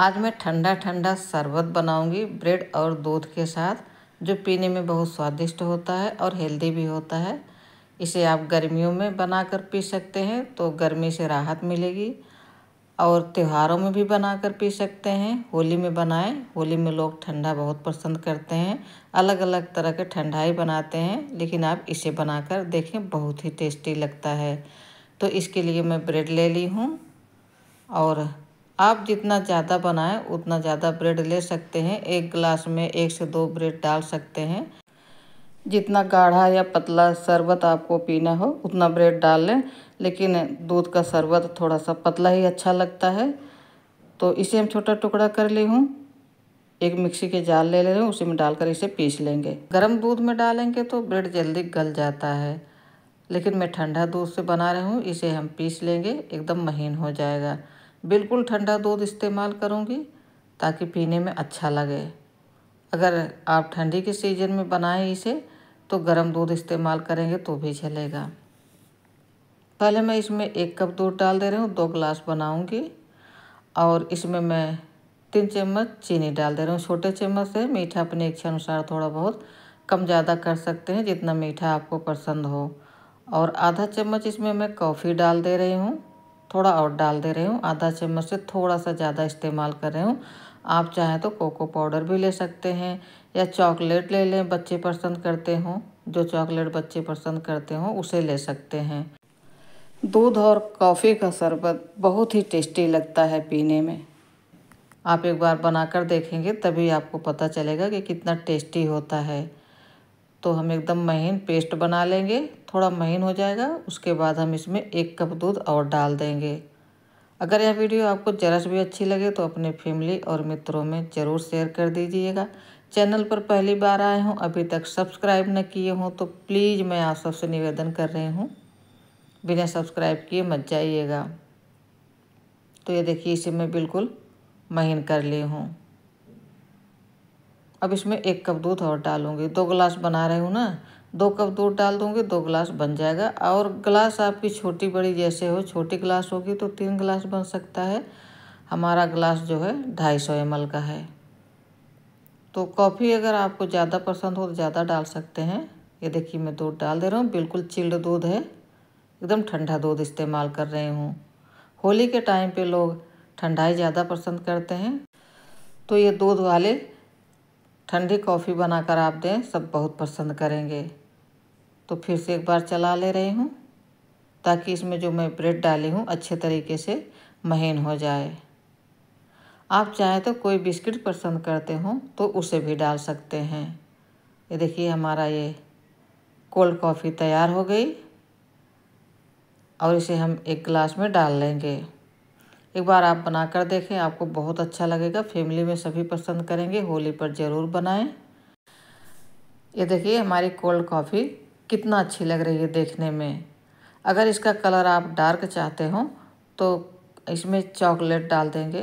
आज मैं ठंडा ठंडा शरबत बनाऊंगी ब्रेड और दूध के साथ जो पीने में बहुत स्वादिष्ट होता है और हेल्दी भी होता है इसे आप गर्मियों में बनाकर पी सकते हैं तो गर्मी से राहत मिलेगी और त्योहारों में भी बनाकर पी सकते हैं होली में बनाएं होली में लोग ठंडा बहुत पसंद करते हैं अलग अलग तरह के ठंडाई बनाते हैं लेकिन आप इसे बनाकर देखें बहुत ही टेस्टी लगता है तो इसके लिए मैं ब्रेड ले ली हूँ और आप जितना ज़्यादा बनाएं उतना ज़्यादा ब्रेड ले सकते हैं एक गिलास में एक से दो ब्रेड डाल सकते हैं जितना गाढ़ा या पतला शरबत आपको पीना हो उतना ब्रेड डाल लें लेकिन दूध का शरबत थोड़ा सा पतला ही अच्छा लगता है तो इसे हम छोटा टुकड़ा कर ली हूँ एक मिक्सी के जाल ले ले रहे उसी में डालकर इसे पीस लेंगे गर्म दूध में डालेंगे तो ब्रेड जल्दी गल जाता है लेकिन मैं ठंडा दूध से बना रही हूँ इसे हम पीस लेंगे एकदम महीन हो जाएगा बिल्कुल ठंडा दूध इस्तेमाल करूँगी ताकि पीने में अच्छा लगे अगर आप ठंडी के सीज़न में बनाएं इसे तो गर्म दूध इस्तेमाल करेंगे तो भी चलेगा पहले मैं इसमें एक कप दूध डाल दे रही हूँ दो ग्लास बनाऊँगी और इसमें मैं तीन चम्मच चीनी डाल दे रही हूँ छोटे चम्मच से मीठा अपने इच्छा अनुसार थोड़ा बहुत कम ज़्यादा कर सकते हैं जितना मीठा आपको पसंद हो और आधा चम्मच इसमें मैं कॉफ़ी डाल दे रही हूँ थोड़ा और डाल दे रही हूँ आधा चम्मच से थोड़ा सा ज़्यादा इस्तेमाल कर रही हूँ आप चाहें तो कोको पाउडर भी ले सकते हैं या चॉकलेट ले लें बच्चे पसंद करते हों जो चॉकलेट बच्चे पसंद करते हों उसे ले सकते हैं दूध और कॉफ़ी का शरबत बहुत ही टेस्टी लगता है पीने में आप एक बार बनाकर देखेंगे तभी आपको पता चलेगा कि कितना टेस्टी होता है तो हम एकदम महीन पेस्ट बना लेंगे थोड़ा महीन हो जाएगा उसके बाद हम इसमें एक कप दूध और डाल देंगे अगर यह वीडियो आपको ज़रा भी अच्छी लगे तो अपने फैमिली और मित्रों में ज़रूर शेयर कर दीजिएगा चैनल पर पहली बार आए हों अभी तक सब्सक्राइब न किए हों तो प्लीज़ मैं आप सबसे निवेदन कर रही हूँ बिना सब्सक्राइब किए मत जाइएगा तो ये देखिए इसे मैं बिल्कुल महीन कर ली हूँ अब इसमें एक कप दूध और डालूंगी दो गिलास बना रही हूँ ना दो कप दूध डाल दूँगी दो गिलास बन जाएगा और गिलास आपकी छोटी बड़ी जैसे हो छोटी गिलास होगी तो तीन गिलास बन सकता है हमारा गिलास जो है ढाई सौ एम का है तो कॉफ़ी अगर आपको ज़्यादा पसंद हो तो ज़्यादा डाल सकते हैं ये देखिए मैं दूध डाल दे रहा हूँ बिल्कुल चिल्ड दूध है एकदम ठंडा दूध इस्तेमाल कर रही हूँ होली के टाइम पर लोग ठंडाई ज़्यादा पसंद करते हैं तो ये दूध वाले ठंडी कॉफ़ी बनाकर आप दें सब बहुत पसंद करेंगे तो फिर से एक बार चला ले रही हूँ ताकि इसमें जो मैं ब्रेड डाली हूँ अच्छे तरीके से महीन हो जाए आप चाहें तो कोई बिस्किट पसंद करते हो तो उसे भी डाल सकते हैं ये देखिए हमारा ये कोल्ड कॉफ़ी तैयार हो गई और इसे हम एक गिलास में डाल लेंगे एक बार आप बना कर देखें आपको बहुत अच्छा लगेगा फैमिली में सभी पसंद करेंगे होली पर ज़रूर बनाएं ये देखिए हमारी कोल्ड कॉफ़ी कितना अच्छी लग रही है देखने में अगर इसका कलर आप डार्क चाहते हो तो इसमें चॉकलेट डाल देंगे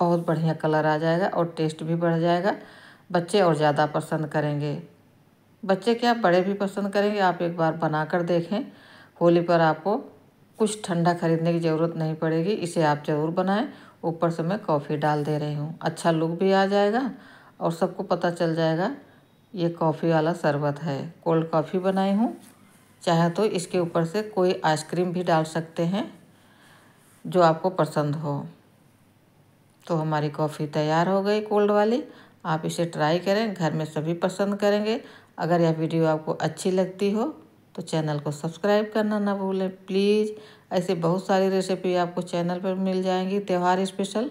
बहुत बढ़िया कलर आ जाएगा और टेस्ट भी बढ़ जाएगा बच्चे और ज़्यादा पसंद करेंगे बच्चे क्या बड़े भी पसंद करेंगे आप एक बार बना कर देखें होली पर आपको कुछ ठंडा खरीदने की ज़रूरत नहीं पड़ेगी इसे आप ज़रूर बनाएं ऊपर से मैं कॉफ़ी डाल दे रही हूँ अच्छा लुक भी आ जाएगा और सबको पता चल जाएगा ये कॉफ़ी वाला शरबत है कोल्ड कॉफ़ी बनाई हूँ चाहे तो इसके ऊपर से कोई आइसक्रीम भी डाल सकते हैं जो आपको पसंद हो तो हमारी कॉफ़ी तैयार हो गई कोल्ड वाली आप इसे ट्राई करें घर में सभी पसंद करेंगे अगर यह वीडियो आपको अच्छी लगती हो तो चैनल को सब्सक्राइब करना ना भूलें प्लीज़ ऐसे बहुत सारी रेसिपी आपको चैनल पर मिल जाएंगी त्यौहार स्पेशल